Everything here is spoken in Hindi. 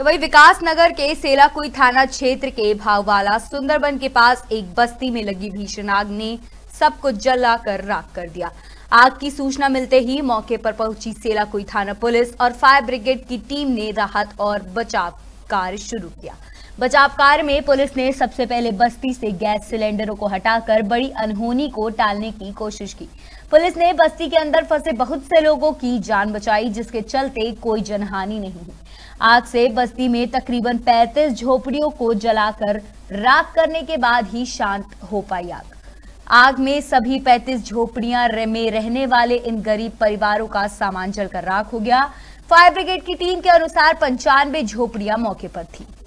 तो वही विकासनगर के सेलाकुई थाना क्षेत्र के भाववाला सुंदरबन के पास एक बस्ती में लगी भीषण आग ने सबको जला कर राख कर दिया आग की सूचना मिलते ही मौके पर पहुंची सेलाकुई थाना पुलिस और फायर ब्रिगेड की टीम ने राहत और बचाव कार्य शुरू किया बचाव कार्य में पुलिस ने सबसे पहले बस्ती से गैस सिलेंडरों को हटाकर बड़ी अनहोनी को टालने की कोशिश की पुलिस ने बस्ती के अंदर फंसे बहुत से लोगों की जान बचाई जिसके चलते कोई जनहानि नहीं हुई आग से बस्ती में तकरीबन 35 झोपड़ियों को जलाकर राख करने के बाद ही शांत हो पाई आग आग में सभी 35 झोपड़ियां में रहने वाले इन गरीब परिवारों का सामान जलकर राख हो गया फायर ब्रिगेड की टीम के अनुसार पंचानवे झोपड़ियां मौके पर थी